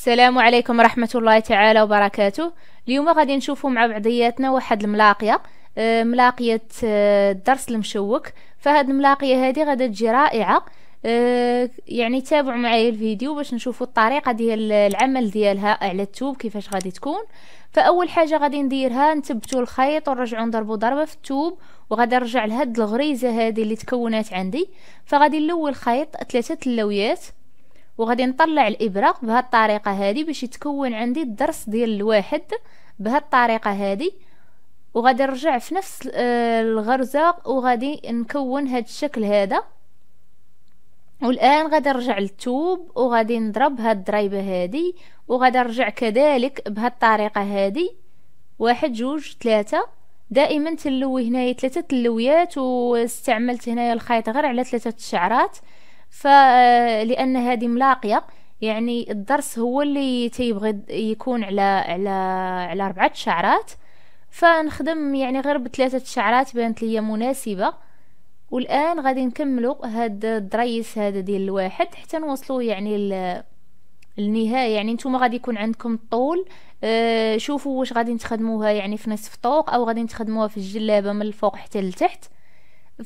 السلام عليكم ورحمة الله تعالى وبركاته اليوم غادي نشوفوا مع بعضياتنا واحد الملاقية آه، ملاقية الدرس آه، المشوك فهاد الملاقية هذه غادي تجي رائعة آه، يعني تابعوا معايا الفيديو باش نشوفوا الطريقة ديال العمل ديالها على التوب كيفاش غادي تكون فاول حاجه غادي نديرها نتبتوا الخيط ونرجعوا نضربوا ضربه في التوب وغادي نرجع لهاد الغريزه هذه اللي تكونات عندي فغادي نلوي الخيط ثلاثه اللويات وغادي نطلع الابره بهاد الطريقه هذه باش يتكون عندي الضرس ديال الواحد بهاد الطريقه هذه وغادي نرجع في نفس آه، الغرزه وغادي نكون هاد الشكل هذا والان غادي نرجع للتوب وغادي نضرب هاد الضريبه هذه وغادي نرجع كذلك بهاد الطريقه هذه واحد جوج ثلاثة دائما تلوي هنايا ثلاثة تلويات واستعملت هنايا الخيط غير على ثلاثة الشعرات فلان آه، هذه ملاقيه يعني الدرس هو اللي تيبغي يكون على على على اربعه شعرات فنخدم يعني غير بثلاثه شعرات بانت ليا مناسبه والان غادي نكملوا هاد الدريس هذا ديال الواحد حتى نوصلوا يعني النهايه يعني نتوما غادي يكون عندكم الطول آه شوفوا واش غادي تخدموها يعني في نصف طوق او غادي تخدموها في الجلابه من الفوق حتى لتحت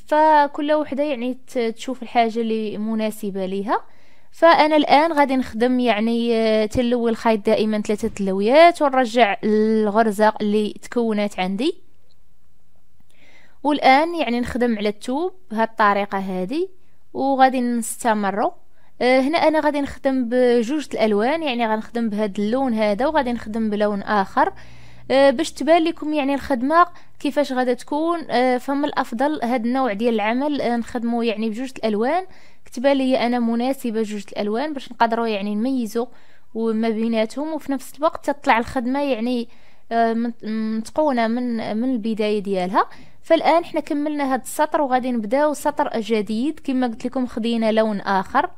فكل وحده يعني تشوف الحاجه اللي مناسبه ليها فانا الان غادي نخدم يعني آه، تلوي الخيط دائما ثلاثه تلويات ونرجع الغرزه اللي تكونت عندي والان يعني نخدم على التوب بهاد الطريقه هذه وغادي نستمر آه، هنا انا غادي نخدم بجوج الالوان يعني غنخدم بهاد اللون هذا وغادي نخدم بلون اخر آه، باش تبان لكم يعني الخدمه كيفاش غادا تكون آه، فما الافضل هاد النوع ديال العمل آه، نخدمو يعني بجوج الالوان كتبان ليا انا مناسبه جوج الالوان باش نقدروا يعني نميزو وما بيناتهم وفي نفس الوقت تطلع الخدمه يعني آه، متقونه من من البدايه ديالها فالان حنا كملنا هذا السطر وغادي نبداو سطر جديد كما قلت لكم خدينا لون اخر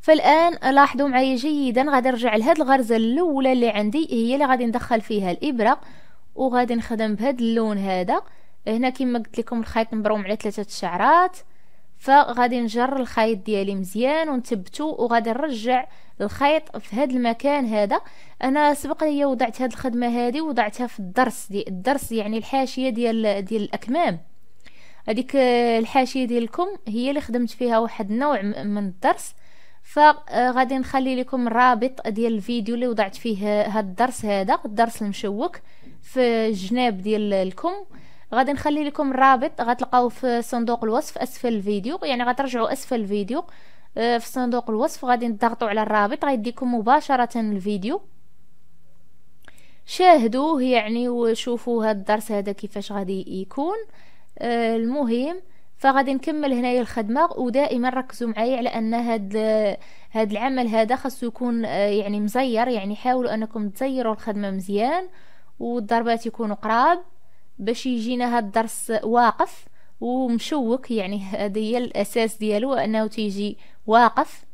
فالان لاحظوا معايا جيدا غادي نرجع لهاد الغرزه الاولى اللي عندي هي اللي غادي ندخل فيها الابره وغادي نخدم بهذا اللون هذا هنا كما قلت لكم الخيط مبروم على ثلاثه الشعرات فغادي نجر الخيط ديالي مزيان ونثبته وغادي نرجع الخيط في هذا المكان هذا انا سبق لي وضعت هذه الخدمه هذه وضعتها في الدرس دي الدرس يعني الحاشيه ديال ديال الاكمام هذيك آه، الحاشيه ديالكم هي اللي خدمت فيها واحد النوع من الدرس فغادي آه، نخلي لكم الرابط ديال الفيديو اللي وضعت فيه هذا آه، الدرس هذا الدرس المشوك في جناب ديال الكم غادي نخلي لكم الرابط غتلقاوه في صندوق الوصف اسفل الفيديو يعني غترجعوا اسفل الفيديو آه، في صندوق الوصف غادي تضغطوا على الرابط غيديكم مباشره الفيديو شاهدوه يعني وشوفوا هاد الدرس هذا كيفاش غادي يكون آه، المهم فغادي نكمل هنايا الخدمه ودائما ركزوا معايا على ان هاد هاد العمل هذا خاصو يكون آه، يعني مزير يعني حاولوا انكم تزيروا الخدمه مزيان والضربات يكونوا قراب باش يجينا هاد الضرس واقف ومشوك يعني هذه هي الاساس ديالو انه تيجي واقف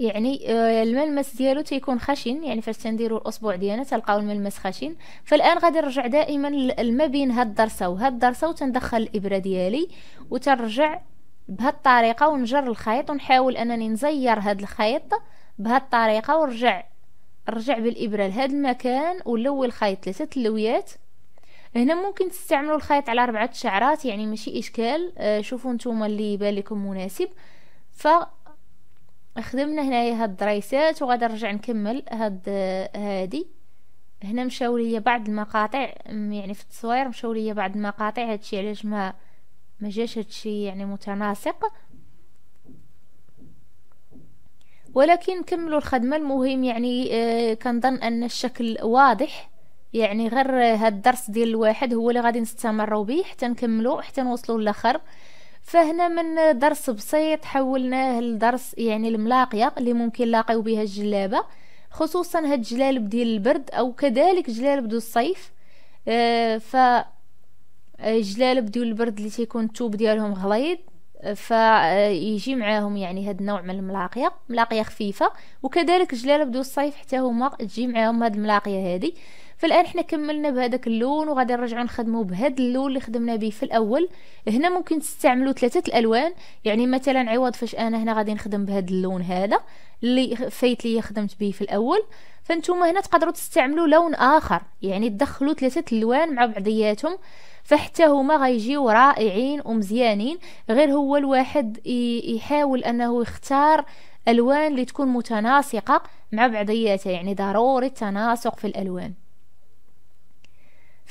يعني آه، الملمس ديالو تيكون خشن يعني فاش تنديروا الاصبع ديالنا تلقاو الملمس خشن فالان غادي نرجع دائما ما بين هاد الضرسه وهاد الضرسه وتندخل الابره ديالي وترجع بهاد الطريقه ونجر الخيط ونحاول انني نزير هاد الخيط بهاد الطريقه ونرجع رجع بالابره لهذا المكان ولوي الخيط ثلاثه اللويات هنا ممكن تستعملوا الخيط على اربعه شعرات يعني ماشي اشكال آه، شوفوا نتوما اللي بالكم مناسب ف خدمنا هنايا هاد الدريسات وغادي نرجع نكمل هاد آه، هادي هنا مشاو ليا بعض المقاطع يعني في التصوير مشاو ليا بعض المقاطع هادشي علاش ما ما جاش هادشي يعني متناسق ولكن نكملوا الخدمه المهم يعني آه، كنظن ان الشكل واضح يعني غير هاد الدرس ديال الواحد هو اللي غادي نستمروا به حتى نكملوا حتى نوصلوا للاخر فهنا من درس بسيط حولناه لدرس يعني الملاقيه اللي ممكن نلاقيو بها الجلابه خصوصا هاد الجلالب ديال البرد او كذلك جلالب دو الصيف آه ف الجلالب آه، ديال البرد اللي تيكون التوب ديالهم غليظ فيجي معاهم يعني هاد النوع من الملاقيه ملاقيه خفيفه وكذلك بدو الصيف حتى هما تجي معاهم هاد الملاقيه هذه فالان حنا كملنا بهذاك اللون وغادي نرجعوا نخدموا بهذا اللون اللي خدمنا به في الاول هنا ممكن تستعملوا ثلاثه الالوان يعني مثلا عوض فاش انا هنا غادي نخدم بهذا اللون هذا اللي فايت لي خدمت به في الاول فانتم هنا تقدروا تستعملوا لون اخر يعني تدخلوا ثلاثه الالوان مع بعضياتهم فحتى هما غيجيو رائعين ومزيانين غير هو الواحد يحاول انه يختار الوان اللي تكون متناسقه مع بعضياتها يعني ضروري التناسق في الالوان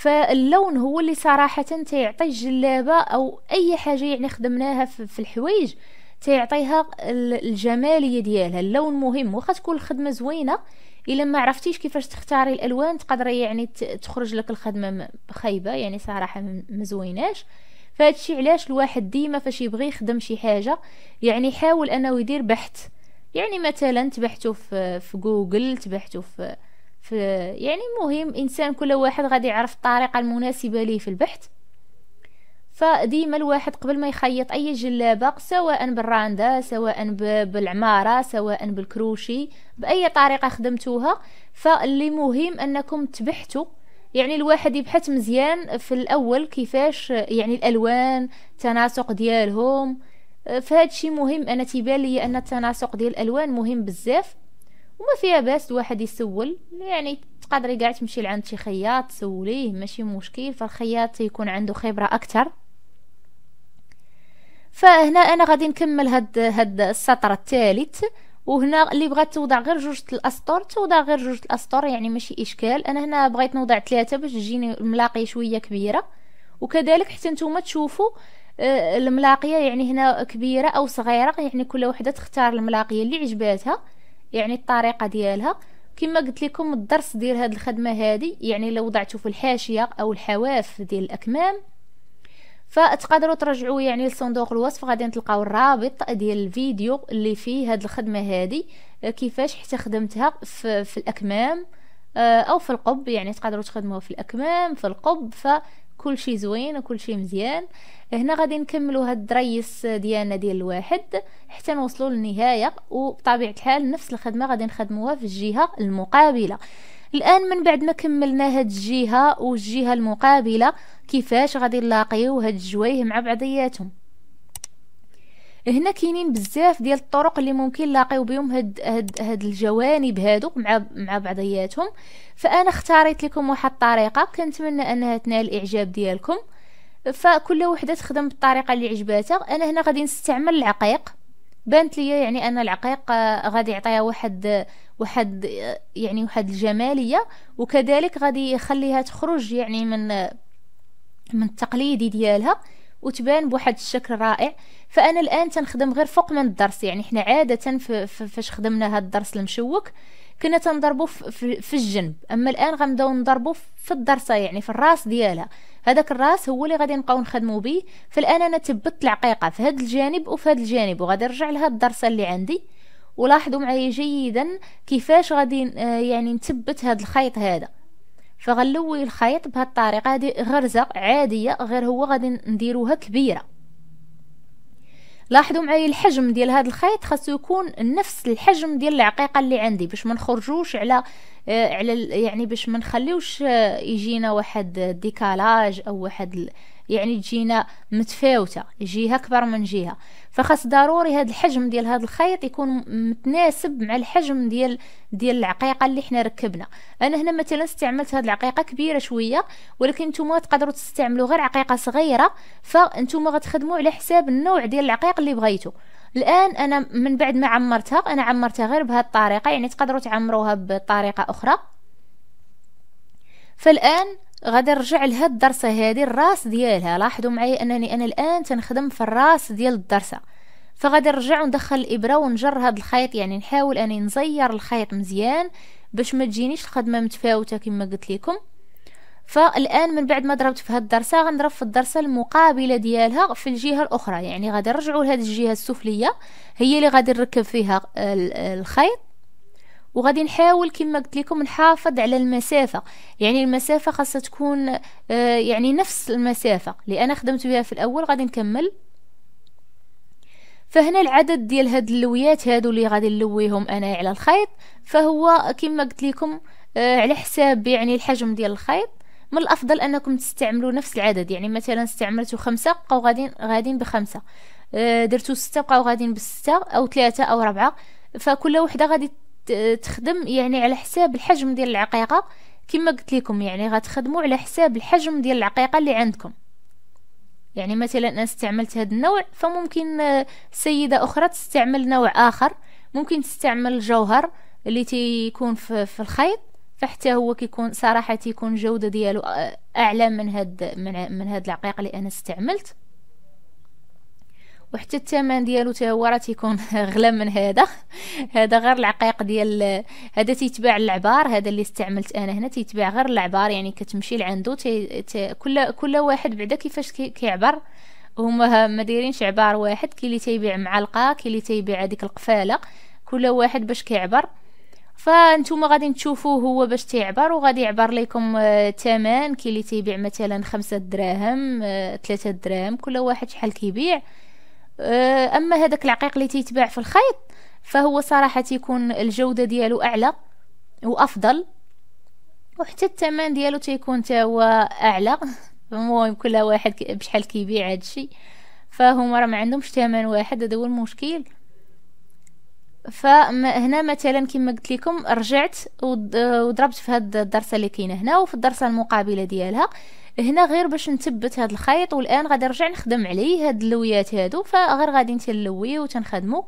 فاللون هو اللي صراحه تيعطي الجلابه او اي حاجه يعني خدمناها في الحوايج تيعطيها الجماليه ديالها اللون مهم واخا تكون الخدمه زوينه الا ما عرفتيش كيفاش تختاري الالوان تقدري يعني تخرج لك الخدمه خايبه يعني صراحه ما زويناش فهادشي علاش الواحد ديما فاش يبغي يخدم شي حاجه يعني يحاول انه يدير بحث يعني مثلا تبحثوا في جوجل تبحثوا في في يعني مهم انسان كل واحد غادي يعرف الطريقه المناسبه ليه في البحث فديما الواحد قبل ما يخيط اي جلابه سواء بالراندا سواء بالعماره سواء بالكروشي باي طريقه خدمتوها فاللي مهم انكم تبحثوا يعني الواحد يبحث مزيان في الاول كيفاش يعني الالوان التناسق ديالهم آه، فهاد مهم انا تيبان ان التناسق ديال الالوان مهم بزاف وما فيها باس الواحد يسول يعني تقدري كاع تمشي لعند شي خياط تسوليه ماشي مشكل فالخياط تيكون عنده خبره اكثر فهنا انا غادي نكمل هاد هاد السطر الثالث وهنا اللي بغات توضع غير جوج الاسطر توضع غير جوج الاسطر يعني ماشي اشكال انا هنا بغيت نوضع ثلاثه باش تجيني الملاقيه شويه كبيره وكذلك حتى نتوما تشوفوا آه، الملاقيه يعني هنا كبيره او صغيره يعني كل وحده تختار الملاقيه اللي عجباتها يعني الطريقه ديالها كما قلت لكم الدرس ديال هذه الخدمه هذه يعني لو وضعته في الحاشيه او الحواف ديال الاكمام فتقدروا ترجعوا يعني لصندوق الوصف غادي تلقاو الرابط ديال الفيديو اللي فيه هذه الخدمه هذه آه، كيفاش حتى خدمتها في, في الاكمام آه، او في القب يعني تقدروا تخدموها في الاكمام في القب ف كل شيء زوين وكل شيء مزيان هنا غادي نكملوا هاد الدريس ديالنا ديال الواحد حتى نوصلوا للنهايه وبطبيعه الحال نفس الخدمه غادي نخدموها في الجهه المقابله الان من بعد ما كملنا هاد الجهه والجهه المقابله كيفاش غادي نلاقيو هاد الجويه مع بعضياتهم هنا كاينين بزاف ديال الطرق اللي ممكن نلاقيو بهم هاد هاد هاد الجوانب هادو مع مع بعضياتهم فانا اختاريت لكم واحد الطريقه كنتمنى انها تنال الاعجاب ديالكم فكل وحده تخدم بالطريقه اللي عجباتها انا هنا غادي نستعمل العقيق بانت ليا يعني ان العقيق آه، غادي يعطيها واحد واحد آه، يعني واحد الجماليه وكذلك غادي يخليها تخرج يعني من آه، من التقليدي ديالها وتبان بواحد الشكل رائع فانا الان تنخدم غير فوق من الدرس يعني حنا عاده فاش خدمنا هذا الدرس المشوك كنا تنضربو في الجنب اما الان غنبداو نضربو في الدرسه يعني في الراس ديالها هذاك الراس هو اللي غادي نبقاو نخدمو به فالان انا ثبت العقيقه في هذا الجانب وفي هذا الجانب وغادي نرجع لهاد الدرسه اللي عندي ولاحظوا معايا جيدا كيفاش غادي آه، يعني نثبت هذا الخيط هذا فغنلوي الخيط الطريقه هذه غرزه عاديه غير هو غادي نديروها كبيره لاحظوا معايا الحجم ديال هذا الخيط خاصو يكون نفس الحجم ديال العقيقه اللي عندي باش ما نخرجوش على آه، على يعني باش ما نخليوش آه، يجينا واحد ديكالاج او واحد يعني تجينا متفاوته جهه اكبر من جهه فخاص ضروري هذا الحجم ديال هذا الخيط يكون متناسب مع الحجم ديال ديال العقيقه اللي حنا ركبنا انا هنا مثلا استعملت هذه العقيقه كبيره شويه ولكن نتوما تقدروا تستعملوا غير عقيقه صغيره فانتوما غتخدموا على حساب النوع ديال العقيق اللي بغيتو الان انا من بعد ما عمرتها انا عمرتها غير بهذه الطريقه يعني تقدروا تعمروها بطريقه اخرى فالان غادي نرجع لهاد الدرسه هذه الراس ديالها لاحظوا معايا انني انا الان تنخدم في الراس ديال الدرسه فغادي نرجع وندخل الابره ونجر هاد الخيط يعني نحاول اني نزير الخيط مزيان باش ما تجينيش الخدمه متفاوته كما قلت لكم فالان من بعد ما ضربت في هاد الدرسه غنضرب في الدرسه المقابله ديالها في الجهه الاخرى يعني غادي نرجعوا لهاد الجهه السفليه هي اللي غادي نركب فيها الخيط وغادي نحاول كما قلت لكم نحافظ على المسافه يعني المسافه خاصها تكون آه، يعني نفس المسافه اللي انا خدمت بها في الاول غادي نكمل فهنا العدد ديال هاد اللويات هادو اللي غادي نلويهم انا على الخيط فهو كما قلت لكم آه، على حساب يعني الحجم ديال الخيط من الافضل انكم تستعملوا نفس العدد يعني مثلا استعملتوا خمسة بقاو غادين غادين بخمسة آه، درتو ستة بقاو غادين بستة او ثلاثة او ربعة فكل وحده غادي تخدم يعني على حساب الحجم ديال العقيقه كما قلت لكم يعني غتخدموا على حساب الحجم ديال العقيقه اللي عندكم يعني مثلا انا استعملت هذا النوع فممكن آه، سيده اخرى تستعمل نوع اخر ممكن تستعمل جوهر اللي تيكون في, في الخيط فحتى هو كيكون صراحه تيكون الجوده ديالو آه، اعلى من هاد من, من هاد العقيق اللي انا استعملت وحتى الثمن ديالو حتى هو راه تيكون غلا من هذا هذا غير العقيق ديال هذا تيتباع العبار هذا اللي استعملت انا هنا تيتباع غير العبار يعني كتمشي لعندو تي... تي... كل كل واحد بعدا كيفاش كي... كيعبر هما ما دايرينش عبار واحد كي اللي تيبيع معلقه كي اللي تيبيع هذيك القفاله كل واحد باش كيعبر فانتوما غادي تشوفوه هو باش تيعبر وغادي يعبر لكم الثمن آه، كي اللي تيبيع مثلا خمسة دراهم آه، ثلاثة دراهم كل واحد شحال كيبيع آه، اما هذاك العقيق اللي تيتباع في الخيط فهو صراحه تيكون الجوده ديالو اعلى وافضل وحتى الثمن ديالو تيكون تا هو اعلى المهم كل واحد بشحال كيبيع هادشي فهما راه ما عندهمش ثمن واحد هذا هو المشكل فهنا مثلا كما قلت لكم رجعت وضربت في هاد الدرسه اللي كاينه هنا وفي الدرسه المقابله ديالها هنا غير باش نثبت هاد الخيط والان غادي نرجع نخدم عليه هاد اللويات هادو فغير غادي نتلوي وتنخدمه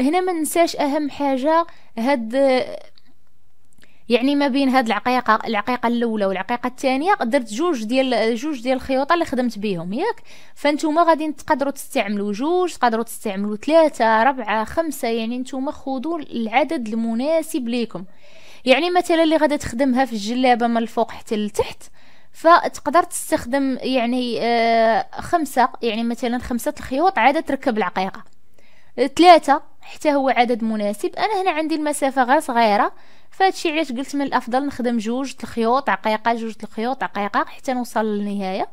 هنا ما ننساش اهم حاجه هاد يعني ما بين هاد العقيقه العقيقه الاولى والعقيقه الثانيه درت جوج ديال جوج ديال الخيوطه اللي خدمت بيهم ياك فانتوما غادي تقدروا تستعملوا جوج تقدروا تستعملوا ثلاثه ربعه خمسه يعني نتوما خذوا العدد المناسب ليكم يعني مثلا اللي غادي تخدمها في الجلابه من الفوق حتى لتحت فتقدر تستخدم يعني آه خمسة يعني مثلا خمسة الخيوط عاد تركب العقيقة ثلاثة حتى هو عدد مناسب انا هنا عندي المسافة غير صغيرة فهادشي علاش قلت من الافضل نخدم جوج الخيوط عقيقه جوج الخيوط عقيقه حتى نوصل للنهايه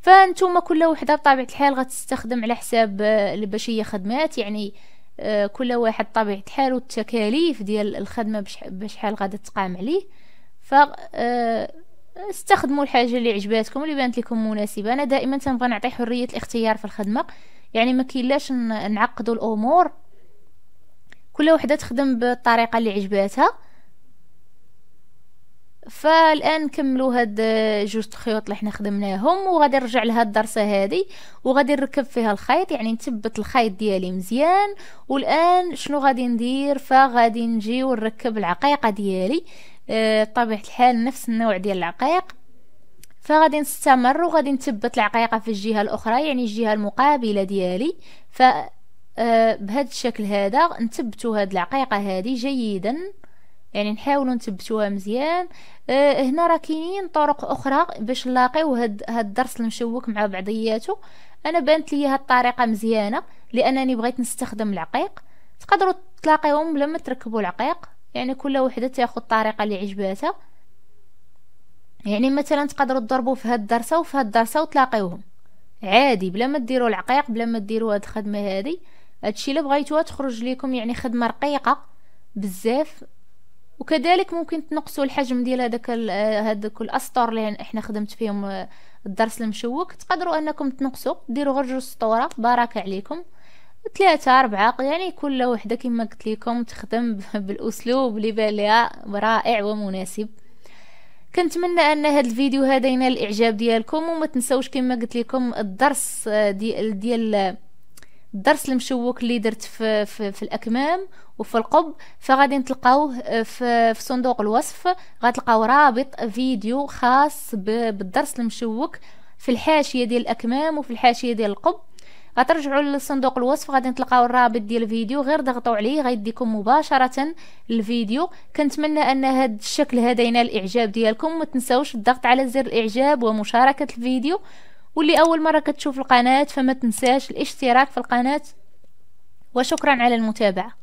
فانتوما كل وحده بطبيعه الحال غتستخدم على حساب آه، باش هي خدمات يعني آه، كل واحد طبيعه الحال والتكاليف ديال الخدمه بشحال غادا تقام عليه ف آه، استخدموا الحاجه اللي عجباتكم اللي بانت لكم مناسبه انا دائما تنبغي نعطي حريه الاختيار في الخدمه يعني ما كيلاش نعقدوا الامور كل وحده تخدم بالطريقه اللي عجباتها فالان نكملوا هاد جوج خيوط اللي حنا خدمناهم وغادي نرجع لهاد الدرسه هادي وغادي نركب فيها الخيط يعني نثبت الخيط ديالي مزيان والان شنو غادي ندير فغادي نجي ونركب العقيقه ديالي آه، بطبيعه آه الحال نفس النوع ديال العقيق فغادي نستمر وغادي نثبت العقيقه في الجهه الاخرى يعني الجهه المقابله ديالي ف آه، بهذا الشكل هذا نثبتوا هاد العقيقه هذه جيدا يعني نحاولوا نثبتوها مزيان أه هنا راه كاينين طرق اخرى باش نلاقيو هاد هاد الدرس المشوك مع بعضياته انا بانت لي هاد الطريقه مزيانه لانني بغيت نستخدم العقيق تقدروا تلاقيهم لما تركبوا العقيق يعني كل وحده تاخذ الطريقه اللي عجباتها يعني مثلا تقدروا تضربوا في هاد الدرسه وفي هاد الدرسه وتلاقيوهم عادي بلا ما ديروا العقيق بلا ما ديروا هاد الخدمه هذه هادشي الا بغيتوها تخرج ليكم يعني خدمه رقيقه بزاف وكذلك ممكن تنقصوا الحجم ديال هذاك آه، هذوك الاسطر اللي احنا خدمت فيهم آه، الدرس المشوك تقدروا انكم تنقصوا ديروا غير جوج سطوره بارك عليكم ثلاثة أربعة يعني كل وحدة كما قلت لكم تخدم بالأسلوب اللي بالها رائع ومناسب كنتمنى ان هذا الفيديو هذا ينال الاعجاب ديالكم وما تنسوش كما قلت لكم الدرس آه، ديال ديال الدرس المشوك اللي درت في, في, في الاكمام وفي القب فغادي نتلقاوه آه، في, في صندوق الوصف غتلقاو رابط فيديو خاص بالدرس المشوك في الحاشيه ديال الاكمام وفي الحاشيه ديال القب غترجعوا لصندوق الوصف غادي نتلقاو الرابط ديال الفيديو غير ضغطوا عليه غيديكم مباشره الفيديو كنتمنى ان هذا الشكل هذا ينال الاعجاب ديالكم ما تنساوش الضغط على زر الاعجاب ومشاركه الفيديو واللي اول مره كتشوف القناه فما تنساش الاشتراك في القناه وشكرا على المتابعه